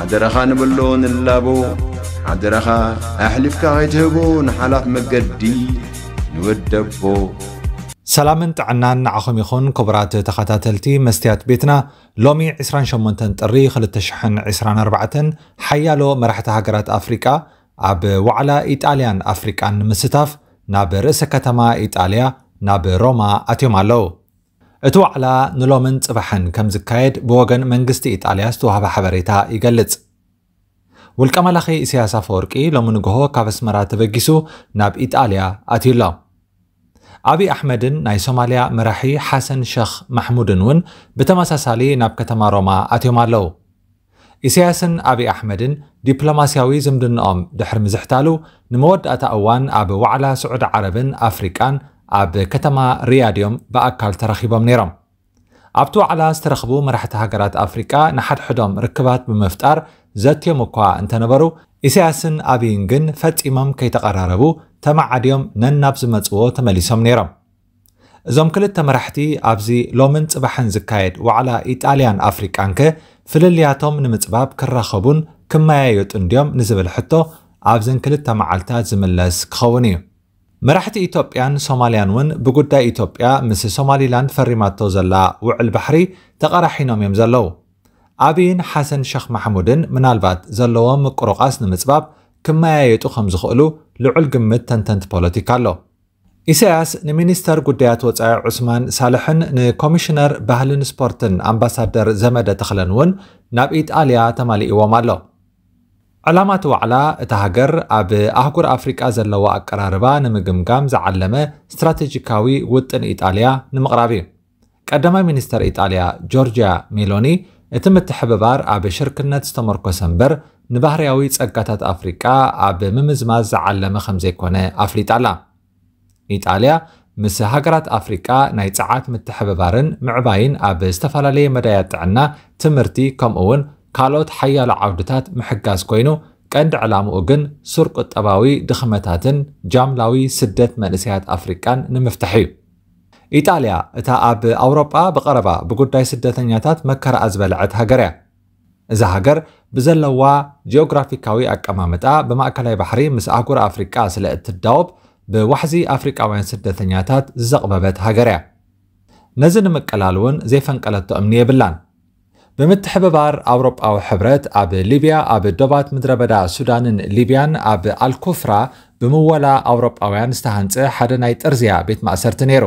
عدرخا نبلون اللابو عدرخا أحلفك غيتهبون حلاف مقدي نودبو ሰላምን ጥዕናን ንዓኹም ይኹን ክቡራት ተኸታተልቲ መስትያት ቤትና ሎሚ 28 ጥሪ 2024 ሓያሎ መራሕቲ ሃገራት ኣፍሪቃ ኣብ ዋዕላ ኢጣልያን ኣፍሪቃን ንምስታፍ ናብ ርእሰ ከተማ ኢጣልያ ናብ ሮማ ኣትዮም ኣለዉ እቲ ዋዕላ ንሎምን ፅባሕን ከም ዝካየድ ብወገን መንግስቲ ኢጣልያ ዝተዋህበ ሓበሬታ ይገልጽ ውልቀ መላኺ እስያስ ኣፈወርቂ ሎሚ ንግሆ ካብ ኣስመራ ተበጊሱ ናብ ኢጣልያ ኣትዩሎ ኣብዪ ኣሕመድን ናይ ሶማልያ መራሒ ሓሰን ሸኽ ማሕሙድን እውን ብተመሳሳሊ ናብ ከተማ ሮማ ኣትዮም ኣለዉ እስያስን ኣብዪ ኣሕመድን ዲፕሎማስያዊ ዝምድንኦም ድሕሪ ምዝሕታሉ ንመወዳእታ እዋን ኣብ ዋዕላ ስዑድ ዓረብን ኣፍሪቃን ኣብ ከተማ ርያድ ብኣካል ተራኺቦም ነይሮም ኣብቲ ዋዕላ ዝተረኽቡ መራሕቲ ሃገራት ኣፍሪቃ ንሓድሕዶም ርክባት ብምፍጣር ዘትዮም እኳ እንተነበሩ ኢሳያስን ኣብይን ግን ፈጺሞም ከይተቐራረቡ ተማዓድዮም ነናብ ዝመጽዎ ተመሊሶም ነይሮም እዞም ክልተ መራሕቲ ኣብዚ ሎምን ጽባሕን ዝካየድ ዋዕላ ኢጣልያን ኣፍሪቃን ከ ፍልልያቶም ንምጽባብ ክራኸቡን ክመያየጡ ድዮም ንዝብል ሕቶ ኣብዘን ክልተ መዓልትታት ዝምለስ ክኸውን እዩ መራሕቲ ኢትዮጵያን ሶማልያን እውን ብጉዳይ ኢትዮጵያ ምስ ሶማሊላንድ ፈሪማቶ ዘላ ውዕል ባሕሪ ተቐራሒኖም እዮም ዘለዉ ኣብይን ሓሰን ሸክ ማሕሙድን ምናልባት ዘለዎም ምቁሩቓስ ንምፅባብ ክመያየጡ ከም ዝኽእሉ ልዑል ግምት ተንተንቲ ፖለቲካ ኣሎ ኢሳያስ ንሚኒስተር ጉዳያት ወፃኢ ዑስማን ሳልሕን ንኮሚሽነር ባህልን ስፖርትን ኣምባሳደር ዘመደ ተኽለን እውን ናብ ኢጣልያ ተማሊእዎም ኣሎ علامات وعلا تهجر اب اهجر افريكا زلوا اقراربا نمغمغام زعلمه استراتيجيكاوي وطن ايطاليا نمقرابي قدما مينستر ايطاليا جورجيا ميلوني يتم التحببار اب شركنت ستمركوسنبر نبهرياوي صقاتات افريكا اب ممزماز زعلمه خمزي كونه افليطالا ايطاليا مس هاجرات افريكا نايصعات متحببارن معباين اب استفالالي مدايات عنا تمرتي كم اون ካልኦት ሓያሎ ዓውድታት ምሕጋዝ ኮይኑ ቀንዲ ዕላምኡ ግን ሱር ቁጠባዊ ድኽመታትን ጃምላዊ ስደት መንእስያት ኣፍሪቃን ንምፍታሕ እዩ ኢጣልያ እታ ኣብ ኣውሮጳ ብቐረባ ብጉዳይ ስደተኛታት መከራኣ ዝበልዐት ሃገር እያ እዛ ሃገር ብዘለዋ ጂኦግራፊካዊ ኣቀማምጣ ብማእከላይ ባሕሪ ምስ ኣህጉር ኣፍሪቃ ስለ እትዳውብ ብዋሕዚ ኣፍሪቃውያን ስደተኛታት ዝዘቕበበት ሃገር እያ ነዚ ንምቀላል እውን ዘይፈንቀለቶ እምኒ የብላን ብምትሕብባር ኣውሮጳዊ ሕብረት ኣብ ሊብያ ኣብ ዶባት ምድረ በዳ ሱዳንን ሊብያን ኣብ ኣልኩፍራ ብምወላ ኣውሮጳውያን ዝተሃንፀ ሓደ ናይ ጠርዝያ ቤት ማእሰርቲ ነይሩ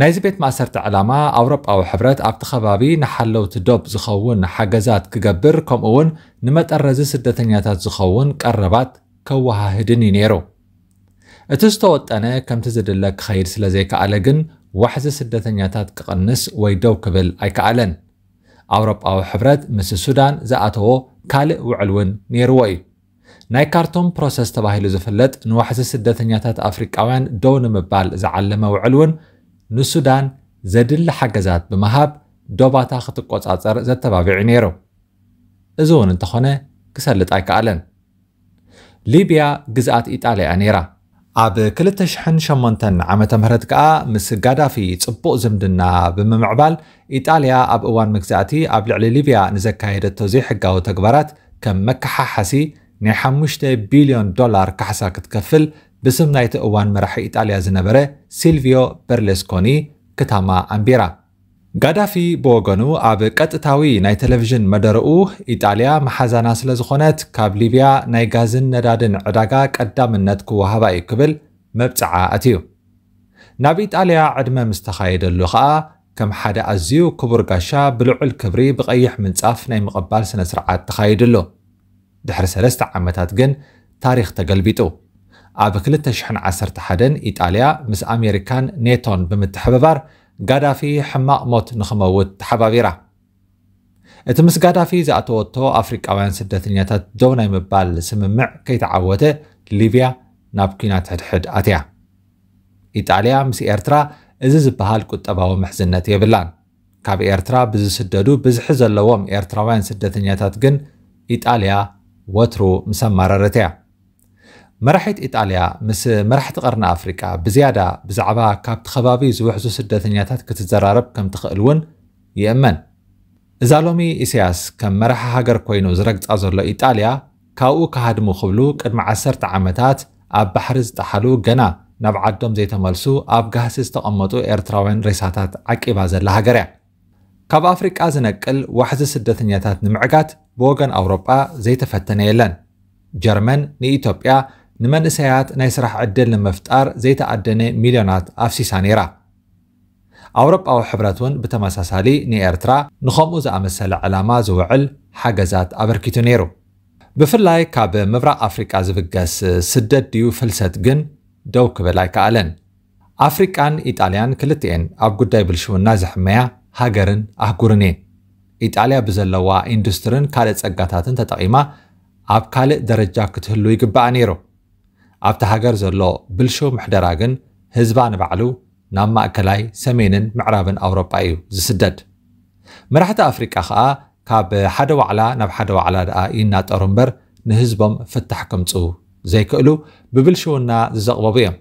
ናይዚ ቤት ማእሰርቲ ዕላማ ኣውሮጳዊ ሕብረት ኣብቲ ከባቢ ንሓለውቲ ዶብ ዝኸውን ሓገዛት ክገብር ከምኡውን ንመጠረዚ ስደተኛታት ዝኸውን ቀረባት ከወሃህድን እዩ ነይሩ እቲ ዝተወጠነ ከምቲ ዝድለ ክኸይድ ስለ ዘይከኣለ ግን ዋሕዚ ስደተኛታት ክቕንስ ወይ ደው ክብል ኣይከኣለን ኣውሮጳዊ ሕብረት ምስ ሱዳን ዝኣተዎ ካልእ ውዕል እውን ነይርዎ እዩ ናይ ካርቶም ፕሮሰስ ተባሂሉ ዝፍለጥ ንዋሕዚ ስደተኛታት ኣፍሪቃውያን ደው ንምባል ዝዓለመ ውዕል እውን ንሱዳን ዘድሊ ሓገዛት ብምሃብ ዶባታ ክትቆፃፀር ዘተባቢዑ ነይሩ እዚ እውን እንተኾነ ክሰልጥ ኣይከኣለን ሊብያ ግዝኣት ኢጣልያ ነይራ ኣብ 2008 ዓመተ ምህረት ከዓ ምስ ጋዳፊ ጽቡቕ ዝምድና ብምምዕባል ኢጣልያ ኣብ እዋን መግዛእቲ ኣብ ልዕሊ ሊብያ ንዘካየደቶ ዘይሕጋዊ ተግባራት ከም መከሓሓሲ ናይ 5 ቢልዮን ዶላር ካሕሳ ክትከፍል ብስም ናይቲ እዋን መራሒ ኢጣልያ ዝነበረ ሲልቪዮ በርሌስኮኒ ክታማ ኣንቢራ قدافي بوغنو عب قطتاوي ناي تلفزيون مدرؤو ايطاليا محزانا سلا زخونت كاب ليبيا ناي غازن ندادن عداغا قدامنت كوهبا يكبل مبصعا اتيو ناب ايطاليا عدم مستخايد خا كم حدا ازيو كبر غاشا بلعل كبري بقيح منصاف ناي مقبال سنه سرعات تخايدلو دحر سلست عمتات جن تاريخ تقلبيتو عب كلتا شحن عصر تحدن ايطاليا مس امريكان نيتون بمتحببار ጋዳፊ ሕማቕ ሞት ንኽመውት ተሓባቢራ እቲ ምስ ጋዳፊ ዝኣተወቶ ኣፍሪቃውያን ስደተኛታት ደው ናይ ምባል ስምምዕ ከይተዓወተ ሊብያ ናብ ኩናት ሕድሕድ ኣትያ ኢጣልያ ምስ ኤርትራ እዚ ዝበሃል ቁጠባዊ ምሕዝነት የብላን ካብ ኤርትራ ብዝስደዱ ብዝሒ ዘለዎም ኤርትራውያን ስደተኛታት ግን ኢጣልያ ወትሩ ምሰማረረት እያ መራሒት ኢጣልያ ምስ መራሕቲ ቀርኒ ኣፍሪቃ ብዝያዳ ብዛዕባ ካብቲ ከባቢ ዝውሕዙ ስደተኛታት ክትዘራረብ ከም ትኽእል እውን ይእመን እዛ ሎሚ እስያስ ከም መራሒ ሃገር ኮይኑ ዝረግፃ ዘሎ ኢጣልያ ካብኡ ካሃድሙ ክብሉ ቅድሚ 10 ዓመታት ኣብ ባሕሪ ዝጠሓሉ ገና ናብ ዓዶም ዘይተመልሱ ኣብ ጋህሲ ዝተቐመጡ ኤርትራውያን ሬሳታት ዓቂባ ዘላ ሃገር እያ ካብ ኣፍሪቃ ዝነቅል ዋሕዚ ስደተኛታት ንምዕጋት ብወገን ኣውሮጳ ዘይተፈተነ የለን ጀርመን ንኢትዮጵያ ንመንእሰያት ናይ ስራሕ ዕድል ንምፍጣር ዘይተኣደነ ሚልዮናት ኣፍሲሳ ነይራ ኣውሮጳዊ ሕብረት እውን ብተመሳሳሊ ንኤርትራ ንከምኡ ዝኣመሰለ ዕላማ ዝውዕል ሓገዛት ኣበርኪቱ ነይሩ ብፍላይ ካብ ምብራቅ ኣፍሪቃ ዝብገስ ስደት ድዩ ፍልሰት ግን ደው ክብል ኣይከኣለን ኣፍሪቃን ኢጣልያን ክልትኤን ኣብ ጉዳይ ብልሽውና ዝሕመያ ሃገርን ኣህጉርን እየን ኢጣልያ ብዘለዋ ኢንዱስትሪን ካልእ ፀጋታትን ተጠቒማ ኣብ ካልእ ደረጃ ክትህሉ ይግባኣ ነይሩ ኣብቲ ሃገር ዘሎ ብልሹ ምሕደራ ግን ህዝባ ንባዕሉ ናብ ማእከላይ ሰሜንን ምዕራብን ኣውሮጳ እዩ ዝስደድ መራሕቲ ኣፍሪቃ ከዓ ካብ ሓደ ዋዕላ ናብ ሓደ ዋዕላ ደኣ ይናጠሩ እምበር ንህዝቦም ፍታሕ ከምፁ ዘይክእሉ ብብልሽውና ዝዘቕበቡ እዮም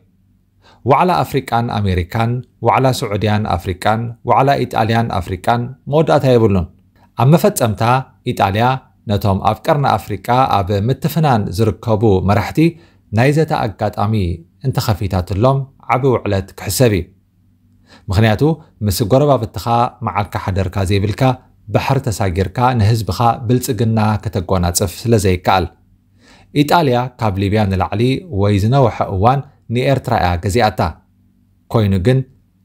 ዋዕላ ኣፍሪቃን ኣሜሪካን ዋዕላ ስዑድያን ኣፍሪቃን ዋዕላ ኢጣልያን ኣፍሪቃን መወዳእታ የብሉን ኣብ መፈፀምታ ኢጣልያ ነቶም ኣብ ቀርኒ ኣፍሪቃ ኣብ ምትፍናን ዝርከቡ መራሕቲ ናይ ዘተ ኣጋጣሚ እንተኸፊታትሎም ዓብ ውዕለት ክሕሰብ እዩ ምክንያቱ ምስ ጎረባብትኻ መዓልካ ሓደርካ ዘይብልካ ባሕሪ ተሳጊርካ ንህዝብኻ ብልፅግና ከተጓናፅፍ ስለ ዘይከኣል ኢጣልያ ካብ ሊብያ ንላዕሊ ወይ ዝነውሐ እዋን ንኤርትራ እያ ገዚኣታ ኮይኑ ግን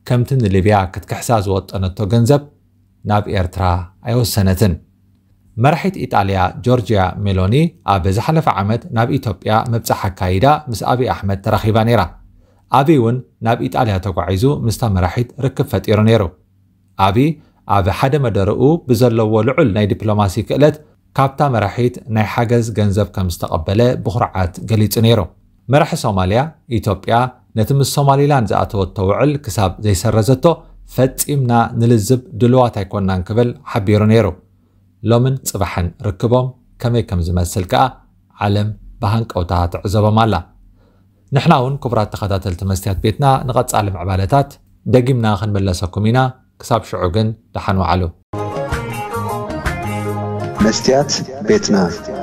ከምቲ ንሊብያ ክትክሕሳ ዝወጠነቶ ገንዘብ ናብ ኤርትራ ኣይወሰነትን መራሒት ኢጣልያ ጆርጅያ ሜሎኒ ኣብ ዝሓለፈ ዓመት ናብ ኢትዮጵያ ምብፃሕ ኣካይዳ ምስ ኣብዪ ኣሕመድ ተራኺባ ነይራ ኣብዪ እውን ናብ ኢጣልያ ተጓዒዙ ምስታ መራሒት ርክብ ፈጢሩ ነይሩ ኣብዪ ኣብ ሓደ መደርኡ ብዘለዎ ልዑል ናይ ዲፕሎማሲ ክእለት ካብታ መራሒት ናይ ሓገዝ ገንዘብ ከም ዝተቐበለ ብኹርዓት ገሊጹ ነይሩ መራሒ ሶማልያ ኢትዮጵያ ነቲ ምስ ሶማሊላንድ ዝኣተወቶ ውዕል ክሳብ ዘይሰረዘቶ ፈጺምና ንልዝብ ድልዋት ኣይኮናን ክብል ሓቢሩ ነይሩ لومن صباحن ركبهم كمي كم زمسل كا عالم بهنك او تحت عزبهم الله نحنا هون كبرات تخاتات التمسيات بيتنا نغطس على معبالتات دقمنا خنملسكم هنا كساب شعوقن دحنوا علو مستيات بيتنا